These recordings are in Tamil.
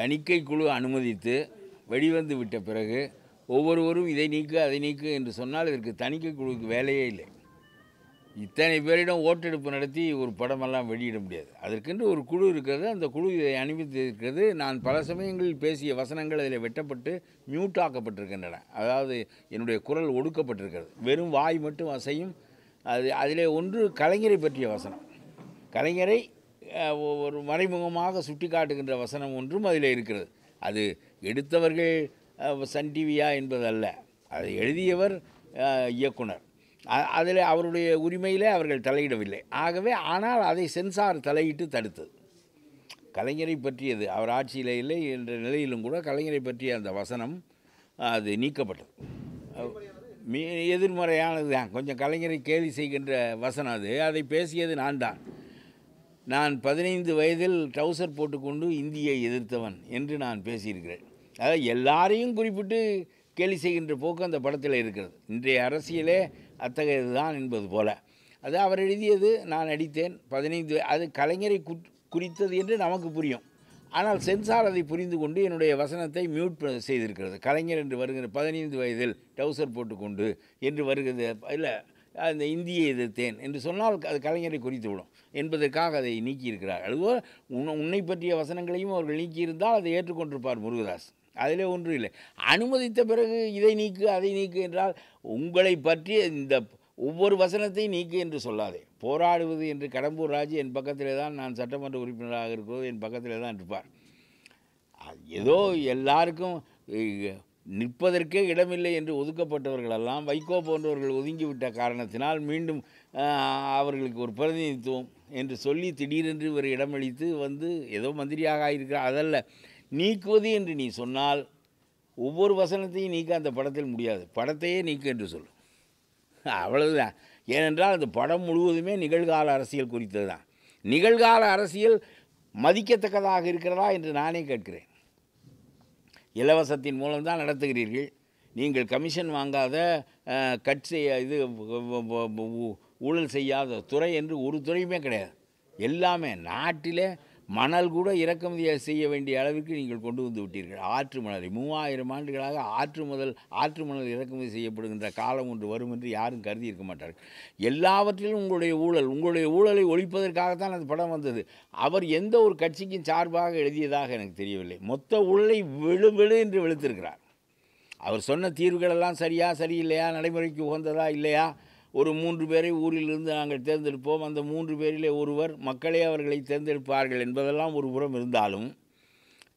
தணிக்கை குழு அனுமதித்து வெளிவந்து விட்ட பிறகு ஒவ்வொருவரும் இதை நீக்கு அதை நீக்கு என்று சொன்னால் இதற்கு தணிக்கை குழுவுக்கு வேலையே இல்லை இத்தனை பேரிடம் ஓட்டெடுப்பு நடத்தி ஒரு படமெல்லாம் வெளியிட முடியாது அதற்கென்று ஒரு குழு இருக்கிறது அந்த குழு இதை அனுமதித்திருக்கிறது நான் பல சமயங்களில் பேசிய வசனங்கள் அதில் வெட்டப்பட்டு மியூட் ஆக்கப்பட்டிருக்கின்றன அதாவது என்னுடைய குரல் ஒடுக்கப்பட்டிருக்கிறது வெறும் வாய் மட்டும் அசையும் அது அதிலே ஒன்று கலைஞரை பற்றிய வசனம் கலைஞரை ஒரு மறைமுகமாக சுட்டி காட்டுகின்ற வசனம் ஒன்றும் அதில் இருக்கிறது அது எடுத்தவர்கள் சன் டிவியா என்பதல்ல அதை எழுதியவர் இயக்குனர் அதில் அவருடைய உரிமையில் அவர்கள் தலையிடவில்லை ஆகவே ஆனால் அதை சென்சார் தலையிட்டு தடுத்தது கலைஞரை பற்றியது அவர் ஆட்சியில் இல்லை என்ற நிலையிலும் கூட கலைஞரை பற்றிய அந்த வசனம் அது நீக்கப்பட்டது மீ எதிர்மறையானது தான் கொஞ்சம் கலைஞரை கேலி செய்கின்ற வசனம் அது அதை பேசியது நான் தான் நான் பதினைந்து வயதில் ட்ரௌசர் போட்டுக்கொண்டு இந்தியை எதிர்த்தவன் என்று நான் பேசியிருக்கிறேன் அதாவது எல்லாரையும் குறிப்பிட்டு கேலி செய்கின்ற போக்கு அந்த படத்தில் இருக்கிறது இன்றைய அரசியலே அத்தகையது தான் என்பது போல அது அவர் எழுதியது நான் அடித்தேன் பதினைந்து அது கலைஞரை குறித்தது என்று நமக்கு புரியும் ஆனால் சென்சார் அதை புரிந்து கொண்டு என்னுடைய வசனத்தை மியூட் செய்திருக்கிறது கலைஞர் என்று வருகிற பதினைந்து வயதில் டவுசர் போட்டுக்கொண்டு என்று வருகிறது இல்லை அந்த இந்தியை எதிர்த்தேன் என்று சொன்னால் அது கலைஞரை குறித்து விடும் என்பதற்காக அதை நீக்கியிருக்கிறார் அதுவோ உன் உன்னை பற்றிய வசனங்களையும் அவர்கள் நீக்கியிருந்தால் அதை ஏற்றுக்கொண்டிருப்பார் முருகதாஸ் அதிலே ஒன்றும் இல்லை அனுமதித்த பிறகு இதை நீக்கு அதை நீக்கு என்றால் உங்களை பற்றி இந்த ஒவ்வொரு வசனத்தையும் நீக்கு என்று சொல்லாதே போராடுவது என்று கடம்பூர் ராஜு என் பக்கத்திலே தான் நான் சட்டமன்ற உறுப்பினராக இருக்கிறது என் பக்கத்திலே தான் இருப்பார் ஏதோ எல்லாருக்கும் நிற்பதற்கே இடமில்லை என்று ஒதுக்கப்பட்டவர்களெல்லாம் வைகோ போன்றவர்கள் ஒதுங்கிவிட்ட காரணத்தினால் மீண்டும் அவர்களுக்கு ஒரு பிரதிநிதித்துவம் என்று சொல்லி திடீரென்று ஒரு இடமளித்து வந்து ஏதோ மந்திரியாக ஆகியிருக்கிறார் அதல்ல நீக்குவது என்று நீ சொன்னால் ஒவ்வொரு வசனத்தையும் நீக்க அந்த படத்தில் முடியாது படத்தையே நீக்கு என்று சொல்லும் அவ்வளவுதான் ஏனென்றால் அந்த படம் முழுவதுமே நிகழ்கால அரசியல் குறித்தது தான் நிகழ்கால அரசியல் மதிக்கத்தக்கதாக இருக்கிறதா என்று நானே கேட்கிறேன் இலவசத்தின் மூலம்தான் நடத்துகிறீர்கள் நீங்கள் கமிஷன் வாங்காத கட் செய்ய இது ஊழல் செய்யாத துறை என்று ஒரு துறையுமே கிடையாது எல்லாமே நாட்டிலே மணல் கூட இறக்குமதி செய்ய வேண்டிய அளவிற்கு நீங்கள் கொண்டு வந்து விட்டீர்கள் ஆற்று மணலை மூவாயிரம் ஆண்டுகளாக ஆற்று முதல் ஆற்று மணல் இறக்குமதி செய்யப்படுகின்ற காலம் ஒன்று வரும் என்று யாரும் கருதி இருக்க மாட்டார்கள் எல்லாவற்றிலும் உங்களுடைய ஊழல் உங்களுடைய ஊழலை ஒழிப்பதற்காகத்தான் அந்த படம் வந்தது அவர் எந்த ஒரு கட்சிக்கும் சார்பாக எழுதியதாக எனக்கு தெரியவில்லை மொத்த ஊழலை விழு விழு என்று வெளுத்திருக்கிறார் அவர் சொன்ன தீர்வுகளெல்லாம் சரியா சரியில்லையா நடைமுறைக்கு உகந்ததா இல்லையா ஒரு மூன்று பேரை ஊரிலிருந்து நாங்கள் தேர்ந்தெடுப்போம் அந்த மூன்று பேரிலே ஒருவர் மக்களே அவர்களை தேர்ந்தெடுப்பார்கள் என்பதெல்லாம் ஒரு புறம் இருந்தாலும்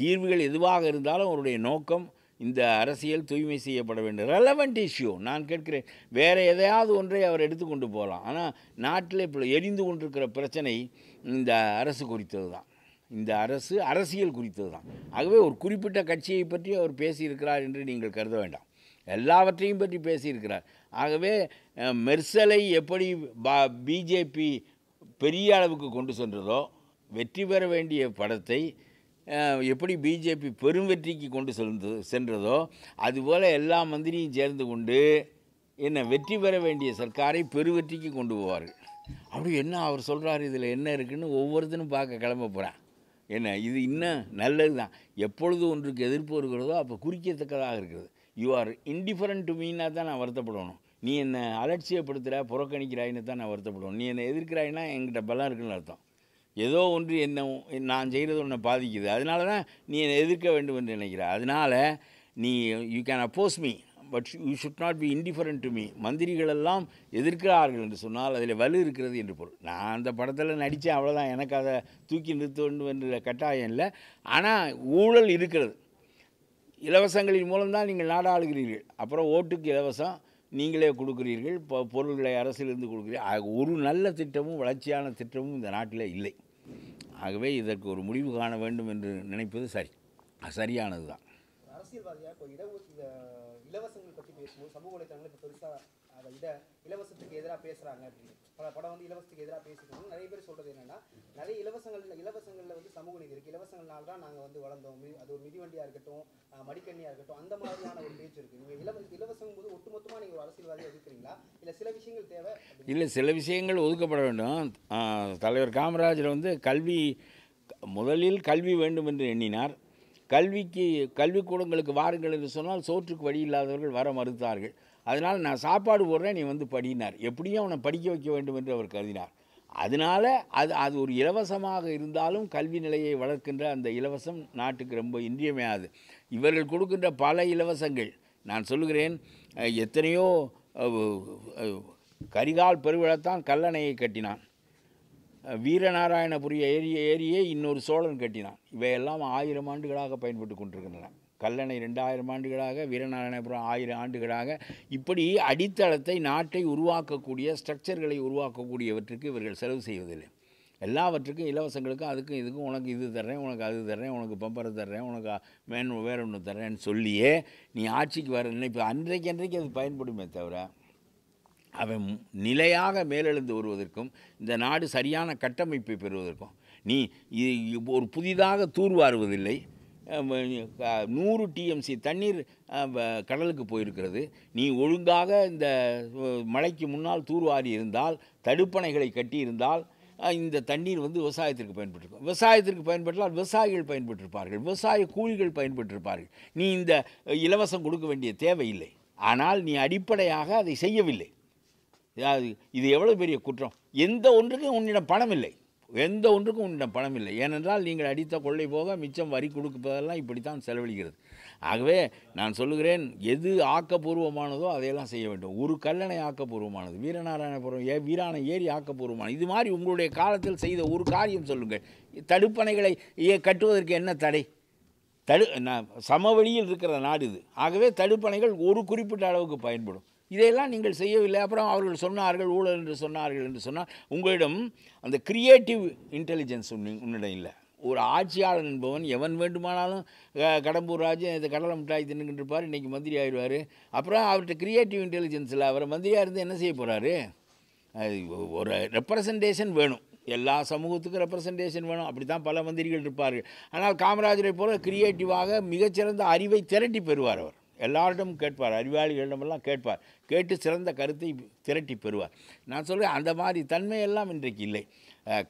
தீர்வுகள் எதுவாக இருந்தாலும் அவருடைய நோக்கம் இந்த அரசியல் தூய்மை செய்யப்பட வேண்டும் ரெலவெண்ட் இஷ்யூ நான் கேட்கிறேன் வேறு எதையாவது ஒன்றை அவர் எடுத்துக்கொண்டு போகலாம் ஆனால் நாட்டில் இப்போ எரிந்து கொண்டிருக்கிற பிரச்சனை இந்த அரசு குறித்தது தான் இந்த அரசு அரசியல் குறித்தது தான் ஆகவே ஒரு குறிப்பிட்ட கட்சியை பற்றி அவர் பேசியிருக்கிறார் என்று நீங்கள் கருத வேண்டாம் எல்லாவற்றையும் பற்றி பேசியிருக்கிறார் ஆகவே மெர்சலை எப்படி பா பிஜேபி பெரிய அளவுக்கு கொண்டு சென்றதோ வெற்றி பெற வேண்டிய படத்தை எப்படி பிஜேபி பெரும் வெற்றிக்கு கொண்டு சென்று சென்றதோ அதுபோல் எல்லா மந்திரியும் சேர்ந்து கொண்டு என்ன வெற்றி பெற வேண்டிய சர்க்காரை பெருவெற்றிக்கு கொண்டு போவார்கள் அப்படி என்ன அவர் சொல்கிறார் இதில் என்ன இருக்குன்னு ஒவ்வொருத்தனும் பார்க்க கிளம்ப போகிறேன் என்ன இது இன்னும் நல்லது தான் எப்பொழுது ஒன்றுக்கு எதிர்ப்பு இருக்கிறதோ அப்போ குறிக்கத்தக்கதாக இருக்கிறது யூ ஆர் இன்டிஃபரண்ட் டு மீனாக தான் நான் வருத்தப்படணும் நீ என்னை அலட்சியப்படுத்துகிற புறக்கணிக்கிறாயின்னு தான் நான் வருத்தப்படணும் நீ என்னை எதிர்க்கிறாயின்னா என்கிட்ட பலம் இருக்குன்னு அர்த்தம் ஏதோ ஒன்று என்ன நான் செய்கிறது உன்னை பாதிக்குது அதனால தான் நீ என்னை எதிர்க்க வேண்டும் என்று நினைக்கிற அதனால் நீ you can oppose me but you should not be indifferent to me மந்திரிகள் எல்லாம் எதிர்க்கிறார்கள் என்று சொன்னால் அதில் வலு இருக்கிறது என்று பொருள் நான் அந்த படத்தில் நடித்தேன் அவ்வளோதான் எனக்கு அதை தூக்கி நிறுத்த வேண்டும் என்ற கட்டாயம் இல்லை ஆனால் ஊழல் இருக்கிறது இலவசங்களின் மூலம்தான் நீங்கள் நாடாளுகிறீர்கள் அப்புறம் ஓட்டுக்கு இலவசம் நீங்களே கொடுக்குறீர்கள் இப்போ பொருள்களை அரசிலிருந்து கொடுக்குறீர்கள் ஒரு நல்ல திட்டமும் வளர்ச்சியான திட்டமும் இந்த நாட்டில் இல்லை ஆகவே இதற்கு ஒரு முடிவு காண வேண்டும் என்று நினைப்பது சரி சரியானது தான் அரசியல்வாதியாக இலவசங்கள் பற்றி பேசும்போது சமூக வலைத்தளங்கள் இப்போ பெருசாக அதை விட இலவசத்துக்கு எதிராக பேசுகிறாங்க அப்படின்னு பல படம் வந்து இலவசத்துக்கு எதிராக பேசிக்கணும் நிறைய பேர் சொல்கிறது என்னென்னா நிறைய இலவசங்களில் இலவசங்களில் வந்து சமூக நீதி இருக்குது இலவசங்கள்னால தான் நாங்கள் வந்து வளர்ந்தோம் அது ஒரு மிதிவண்டியாக இருக்கட்டும் மடிக்கண்ணியாக இருக்கட்டும் அந்த மாதிரியான ஒரு பேச்சு இருக்குது நீங்கள் இலவச இலவசம் போது ஒட்டுமொத்தமாக நீங்கள் ஒரு அரசியல்வாதியாக இருக்கிறீங்களா இல்லை சில விஷயங்கள் தேவை இல்லை சில விஷயங்கள் ஒதுக்கப்பட வேண்டும் தலைவர் காமராஜர் வந்து கல்வி முதலில் கல்வி வேண்டும் என்று எண்ணினார் கல்விக்கு கல்விக்கூடங்களுக்கு வாருங்கள் என்று சொன்னால் சோற்றுக்கு வழி இல்லாதவர்கள் வர மறுத்தார்கள் அதனால் நான் சாப்பாடு போடுறேன் நீ வந்து படினார் எப்படியும் அவனை படிக்க வைக்க வேண்டும் என்று அவர் கருதினார் அதனால் அது அது ஒரு இலவசமாக இருந்தாலும் கல்வி நிலையை வளர்க்கின்ற அந்த இலவசம் நாட்டுக்கு ரொம்ப இன்றியமையாது இவர்கள் கொடுக்கின்ற பல இலவசங்கள் நான் சொல்லுகிறேன் எத்தனையோ கரிகால் பெருவிழத்தான் கல்லணையை கட்டினான் வீரநாராயணபுரிய ஏரிய ஏரியே இன்னொரு சோழன் கட்டினான் இவையெல்லாம் ஆயிரம் ஆண்டுகளாக பயன்பட்டு கொண்டிருக்கின்றன கல்லணை ரெண்டாயிரம் ஆண்டுகளாக வீரநாராயணபுரம் ஆயிரம் ஆண்டுகளாக இப்படி அடித்தளத்தை நாட்டை உருவாக்கக்கூடிய ஸ்ட்ரக்சர்களை உருவாக்கக்கூடியவற்றுக்கு இவர்கள் செலவு செய்வதில்லை எல்லாவற்றுக்கும் இலவசங்களுக்கும் அதுக்கும் இதுக்கும் உனக்கு இது தர்றேன் உனக்கு அது தர்றேன் உனக்கு பம்பரை தர்றேன் உனக்கு வேணும் வேறு ஒன்று தர்றேன்னு சொல்லியே நீ ஆட்சிக்கு வர நினைப்பு அன்றைக்கு அன்றைக்கு அது பயன்படுமே தவிர அவன் நிலையாக மேலெழுந்து வருவதற்கும் இந்த நாடு சரியான கட்டமைப்பை பெறுவதற்கும் நீ ஒரு புதிதாக தூர்வாருவதில்லை நூறு டிஎம்சி தண்ணீர் கடலுக்கு போயிருக்கிறது நீ ஒழுங்காக இந்த மழைக்கு முன்னால் தூர்வாரி இருந்தால் தடுப்பணைகளை கட்டியிருந்தால் இந்த தண்ணீர் வந்து விவசாயத்திற்கு பயன்பட்டிருக்கும் விவசாயத்திற்கு பயன்பட்டால் விவசாயிகள் பயன்பட்டிருப்பார்கள் விவசாய கூலிகள் பயன்பட்டிருப்பார்கள் நீ இந்த இலவசம் கொடுக்க வேண்டிய தேவையில்லை ஆனால் நீ அடிப்படையாக அதை செய்யவில்லை இது எவ்வளோ பெரிய குற்றம் எந்த ஒன்றுக்கும் உன்னிடம் பணம் இல்லை எந்த ஒன்றுக்கும் உன்னிடம் பணம் இல்லை ஏனென்றால் நீங்கள் அடித்த கொள்ளை போக மிச்சம் வரி கொடுப்பதெல்லாம் இப்படித்தான் செலவழிக்கிறது ஆகவே நான் சொல்லுகிறேன் எது ஆக்கப்பூர்வமானதோ அதையெல்லாம் செய்ய வேண்டும் ஒரு கல்லணை ஆக்கப்பூர்வமானது வீரநாராயணபுரம் ஏ வீரான ஏரி ஆக்கப்பூர்வமானது இது மாதிரி உங்களுடைய காலத்தில் செய்த ஒரு காரியம் சொல்லுங்கள் தடுப்பணைகளை கட்டுவதற்கு என்ன தடை தடு சமவெளியில் இருக்கிற நாடு இது ஆகவே தடுப்பணைகள் ஒரு குறிப்பிட்ட அளவுக்கு பயன்படும் இதையெல்லாம் நீங்கள் செய்யவில்லை அப்புறம் அவர்கள் சொன்னார்கள் ஊழல் என்று சொன்னார்கள் என்று சொன்னால் உங்களிடம் அந்த கிரியேட்டிவ் இன்டெலிஜென்ஸ் உன்னிடம் இல்லை ஒரு ஆட்சியாளர் என்பவன் எவன் வேண்டுமானாலும் கடம்பூர் ராஜன் இந்த கடலை மிட்டாய் தின்னுக்கிட்டு இருப்பார் இன்றைக்கி மந்திரி ஆயிடுவார் அப்புறம் அவர்கிட்ட கிரியேட்டிவ் இன்டெலிஜென்ஸ் இல்லை அவரை மந்திரியாக இருந்து என்ன செய்ய போகிறாரு ஒரு ரெப்ரசன்டேஷன் வேணும் எல்லா சமூகத்துக்கும் ரெப்ரசன்டேஷன் வேணும் அப்படி தான் பல மந்திரிகள் இருப்பார்கள் ஆனால் காமராஜரை போல் கிரியேட்டிவாக மிகச்சிறந்த அறிவை திரட்டி பெறுவார் அவர் எல்லார்டும் கேட்பார் அறிவாளிகளிடமெல்லாம் கேட்பார் கேட்டு சிறந்த கருத்தை திரட்டி பெறுவார் நான் சொல்கிறேன் அந்த மாதிரி தன்மையெல்லாம் இன்றைக்கு இல்லை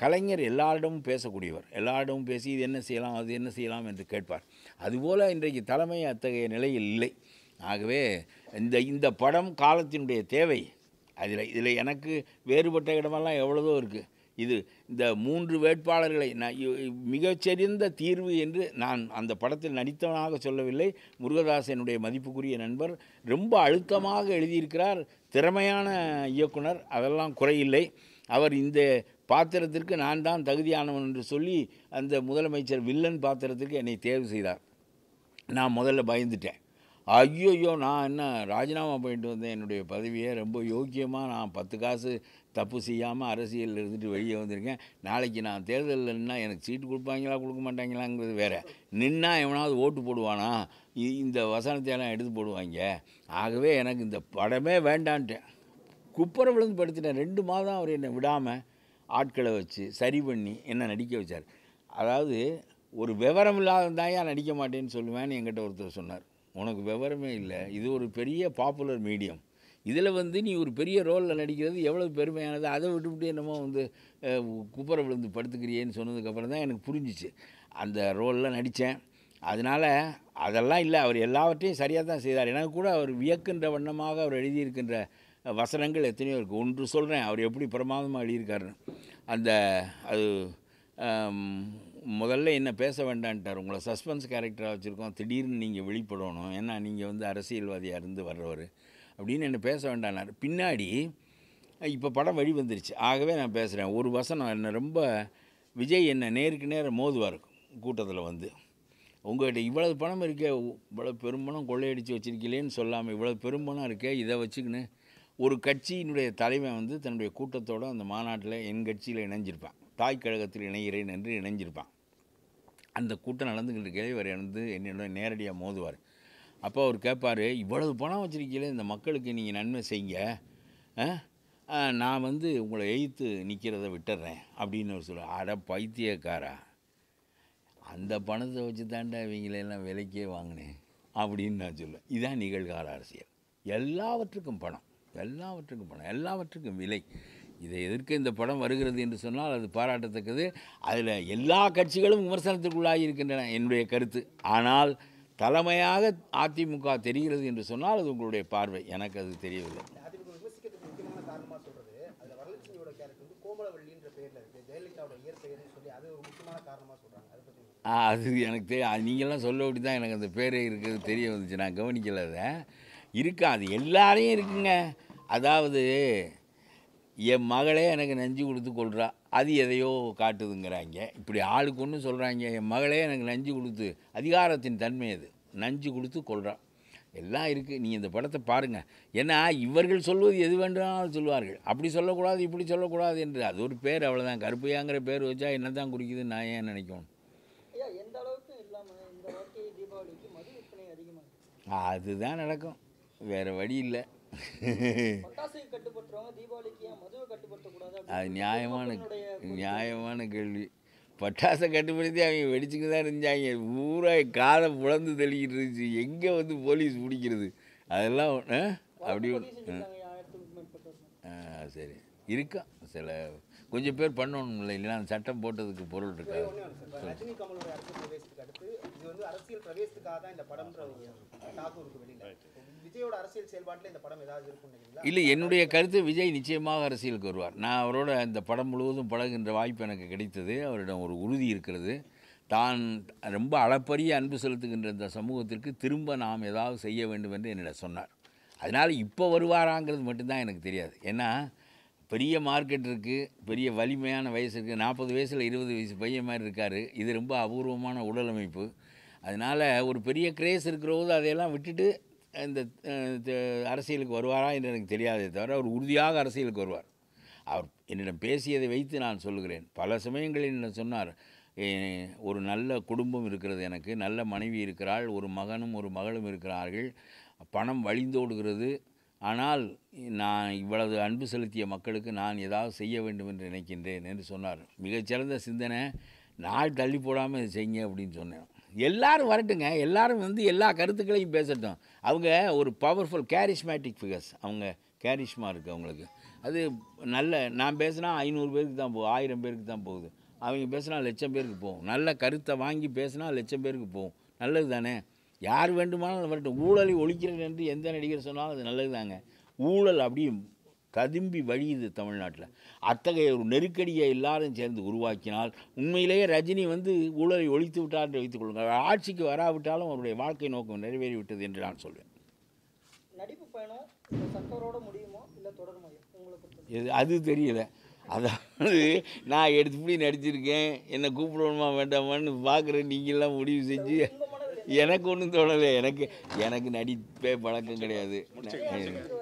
கலைஞர் எல்லாரிடமும் பேசக்கூடியவர் எல்லாரிடமும் பேசி இது என்ன செய்யலாம் அது என்ன செய்யலாம் என்று கேட்பார் அதுபோல் இன்றைக்கு தலைமை அத்தகைய நிலையில் இல்லை ஆகவே இந்த இந்த படம் காலத்தினுடைய தேவை அதில் இதில் எனக்கு வேறுபட்ட இடமெல்லாம் எவ்வளோதோ இருக்குது இது இந்த மூன்று வேட்பாளர்களை நான் மிகச்சிறந்த தீர்வு என்று நான் அந்த படத்தில் நடித்தவனாக சொல்லவில்லை முருகதாஸ் என்னுடைய மதிப்புக்குரிய நண்பர் ரொம்ப அழுத்தமாக எழுதியிருக்கிறார் திறமையான இயக்குனர் அதெல்லாம் குறையில்லை அவர் இந்த பாத்திரத்திற்கு நான் தான் தகுதியானவன் என்று சொல்லி அந்த முதலமைச்சர் வில்லன் பாத்திரத்திற்கு என்னை தேர்வு செய்தார் நான் முதல்ல பயந்துட்டேன் ஐயோயோ நான் என்ன ராஜினாமா பண்ணிட்டு வந்தேன் என்னுடைய பதவியை ரொம்ப யோக்கியமாக நான் பத்து காசு தப்பு செய்யாமல் அரசியலில் இருந்துட்டு வெளியே வந்திருக்கேன் நாளைக்கு நான் தேர்தலில் நின்னால் எனக்கு சீட்டு கொடுப்பாங்களா கொடுக்க மாட்டாங்களாங்கிறது வேறு நின்னால் எவனாவது ஓட்டு போடுவானா இந்த வசனத்தை எல்லாம் எடுத்து போடுவாங்க ஆகவே எனக்கு இந்த படமே வேண்டான்ட்டேன் குப்புற விழுந்து படுத்துட்டேன் ரெண்டு மாதம் அவர் என்னை விடாமல் ஆட்களை வச்சு சரி பண்ணி என்னை நடிக்க வச்சார் அதாவது ஒரு விவரம் இல்லாததாயா நடிக்க மாட்டேன்னு சொல்லுவேன்னு என்கிட்ட ஒருத்தர் சொன்னார் உனக்கு விவரமே இல்லை இது ஒரு பெரிய பாப்புலர் மீடியம் இதில் வந்து நீ ஒரு பெரிய ரோலில் நடிக்கிறது எவ்வளோ பெருமையானது அதை விட்டுவிட்டு என்னமோ வந்து குப்பரை விழுந்து படுத்துக்கிறியேன்னு சொன்னதுக்கப்புறம் தான் எனக்கு புரிஞ்சிச்சு அந்த ரோலில் நடித்தேன் அதனால் அதெல்லாம் இல்லை அவர் எல்லாவற்றையும் சரியாக தான் செய்தார் எனக்கு கூட அவர் வியக்கின்ற வண்ணமாக அவர் எழுதியிருக்கின்ற வசனங்கள் எத்தனையோ இருக்குது ஒன்று சொல்கிறேன் அவர் எப்படி பிரமாதமாக எழுதியிருக்காருன்னு அந்த அது முதல்ல என்ன பேச வேண்டான்ட்டார் உங்களை சஸ்பென்ஸ் கேரக்டராக வச்சுருக்கோம் திடீர்னு நீங்கள் வெளிப்படணும் ஏன்னா நீங்கள் வந்து அரசியல்வாதியாக இருந்து வர்றவர் அப்படின்னு என்ன பேச வேண்டானார் பின்னாடி இப்போ படம் வழி வந்துருச்சு ஆகவே நான் பேசுகிறேன் ஒரு வசனம் என்னை ரொம்ப விஜய் என்னை நேருக்கு நேரம் மோதுவாக இருக்கும் கூட்டத்தில் வந்து உங்கள்கிட்ட இவ்வளவு பணம் இருக்கே இவ்வளோ பெரும்பணம் கொள்ளையடித்து வச்சுருக்கீங்களேன்னு சொல்லாமல் இவ்வளோ பெரும்பணம் இருக்கே இதை வச்சுக்கின்னு ஒரு கட்சியினுடைய தலைமை வந்து தன்னுடைய கூட்டத்தோடு அந்த மாநாட்டில் என் கட்சியில் இணைஞ்சிருப்பான் தாய் கழகத்தில் இணைகிறேன் என்று இணைஞ்சிருப்பான் அந்த கூட்டம் நடந்துக்கிட்டு இருக்கையிலே இவர் வந்து என்னோட நேரடியாக மோதுவார் அப்போ அவர் கேட்பார் இவ்வளவு பணம் வச்சுருக்கீங்களே இந்த மக்களுக்கு நீங்கள் நன்மை செய்யுங்க நான் வந்து உங்களை எயித்து நிற்கிறத விட்டுறேன் அப்படின்னு அவர் சொல்ல அட பைத்தியக்காரா அந்த பணத்தை வச்சு தாண்டா இவங்களெல்லாம் விலைக்கே வாங்கினேன் அப்படின்னு நான் சொல்லுவேன் இதுதான் நிகழ்கால அரசியல் எல்லாவற்றுக்கும் பணம் எல்லாவற்றுக்கும் பணம் எல்லாவற்றுக்கும் விலை இதை எதிர்க்க இந்த படம் வருகிறது என்று சொன்னால் அது பாராட்டத்தக்கது அதில் எல்லா கட்சிகளும் விமர்சனத்திற்குள்ளாகி இருக்கின்றன என்னுடைய கருத்து ஆனால் தலைமையாக அதிமுக தெரிகிறது என்று சொன்னால் அது உங்களுடைய பார்வை எனக்கு அது தெரியவில்லை அது எனக்கு தெரிய நீங்கள்லாம் சொல்லபடி தான் எனக்கு அந்த பேரே இருக்கிறது தெரிய வந்துச்சு நான் கவனிக்கல அதை இருக்கா அது எல்லாரையும் இருக்குங்க அதாவது என் மகளே எனக்கு நஞ்சு கொடுத்து கொள்கிறா அது எதையோ காட்டுதுங்கிறாங்க இப்படி ஆளுக்கு ஒன்று சொல்கிறாங்க என் மகளே எனக்கு நஞ்சு கொடுத்து அதிகாரத்தின் தன்மை அது நஞ்சு கொடுத்து கொள்கிறா எல்லாம் இருக்குது நீங்கள் இந்த படத்தை பாருங்கள் ஏன்னா இவர்கள் சொல்வது எது வேண்டுமானாலும் சொல்லுவார்கள் அப்படி சொல்லக்கூடாது இப்படி சொல்லக்கூடாது என்று அது ஒரு பேர் அவ்வளோதான் கருப்பையாங்கிற பேர் வச்சா என்ன தான் குடிக்குதுன்னு நான் ஏன் நினைக்கணும் அதுதான் நடக்கும் வேறு வழி இல்லை அது நியாயமான நியாயமான கேள்வி பட்டாசை கட்டுப்படுத்தி அவங்க வெடிச்சுக்கு தான் இருந்தாங்க பூரா காதை புலந்து தெளிக்கிட்டு இருந்துச்சு எங்கே வந்து போலீஸ் பிடிக்கிறது அதெல்லாம் அப்படி ஆ சரி இருக்கா சில கொஞ்சம் பேர் பண்ணணும் இல்லை இல்லைனா சட்டம் போட்டதுக்கு பொருள் இருக்கா ரஜினி கமலோட அரசியல் பிரவேசத்துக்கு அடுத்து இது வந்து அரசியல் பிரவேசத்துக்காக தான் இந்த வெளியில் விஜயோட அரசியல் செயல்பாட்டில் இந்த படம் ஏதாவது இருக்கும் இல்லை என்னுடைய கருத்து விஜய் நிச்சயமாக அரசியலுக்கு வருவார் நான் அவரோட இந்த படம் முழுவதும் பழகுகின்ற வாய்ப்பு எனக்கு கிடைத்தது அவரிடம் ஒரு உறுதி இருக்கிறது தான் ரொம்ப அளப்பரிய அன்பு செலுத்துகின்ற இந்த சமூகத்திற்கு திரும்ப நாம் ஏதாவது செய்ய வேண்டும் என்று என்னிடம் சொன்னார் அதனால் இப்போ வருவாராங்கிறது மட்டும்தான் எனக்கு தெரியாது ஏன்னா பெரிய மார்க்கெட் இருக்குது பெரிய வலிமையான வயசு இருக்குது நாற்பது வயசில் இருபது வயசு பையன் மாதிரி இருக்கார் இது ரொம்ப அபூர்வமான உடல் அமைப்பு அதனால் ஒரு பெரிய கிரேஸ் இருக்கிறபோது அதையெல்லாம் விட்டுட்டு இந்த அரசியலுக்கு வருவாரா என்று எனக்கு தெரியாதே தவிர அவர் உறுதியாக அரசியலுக்கு வருவார் அவர் என்னிடம் பேசியதை வைத்து நான் சொல்லுகிறேன் பல சமயங்களில் என்னிடம் சொன்னார் ஒரு நல்ல குடும்பம் இருக்கிறது எனக்கு நல்ல மனைவி இருக்கிறாள் ஒரு மகனும் ஒரு மகளும் இருக்கிறார்கள் பணம் வழிந்தோடுகிறது ஆனால் நான் இவ்வளவு அன்பு செலுத்திய மக்களுக்கு நான் ஏதாவது செய்ய வேண்டும் என்று நினைக்கின்றேன் என்று சொன்னார் மிகச்சிறந்த சிந்தனை நாள் தள்ளி போடாமல் இதை செய்யுங்க அப்படின்னு சொன்னேன் எல்லோரும் வரட்டுங்க எல்லோரும் வந்து எல்லா கருத்துக்களையும் பேசட்டும் அவங்க ஒரு பவர்ஃபுல் கேரிஷ்மேட்டிக் ஃபிகர்ஸ் அவங்க கேரிஷ்மா இருக்குது அவங்களுக்கு அது நல்ல நான் பேசுனா ஐநூறு பேருக்கு தான் போகும் ஆயிரம் பேருக்கு தான் போகுது அவங்க பேசுனா லட்சம் பேருக்கு போகும் நல்ல கருத்தை வாங்கி பேசுனா லட்சம் பேருக்கு போகும் நல்லது தானே யார் வேண்டுமானாலும் வரட்டும் ஊழலை ஒழிக்கிறது என்று எந்த நடிகர் சொன்னாலும் அது நல்லது தாங்க ஊழல் அப்படியும் கதும்பி வழியுது தமிழ்நாட்டில் அத்தகைய ஒரு நெருக்கடியை எல்லாரும் சேர்ந்து உருவாக்கினால் உண்மையிலேயே ரஜினி வந்து ஊழலை ஒழித்து விட்டார் என்று வைத்துக் கொள்ளுங்கள் ஆட்சிக்கு வராவிட்டாலும் அவருடைய வாழ்க்கை நோக்கம் நிறைவேறிவிட்டது என்று நான் சொல்வேன் நடிப்பு பயணம் அது தெரியல அதாவது நான் எடுத்து இப்படி நடிச்சிருக்கேன் என்னை கூப்பிடணுமா வேண்டாமான்னு பார்க்குறேன் நீங்கள்லாம் முடிவு செஞ்சு எனக்கு ஒன்றும் தோணலை எனக்கு எனக்கு நடிப்பே பழக்கம் கிடையாது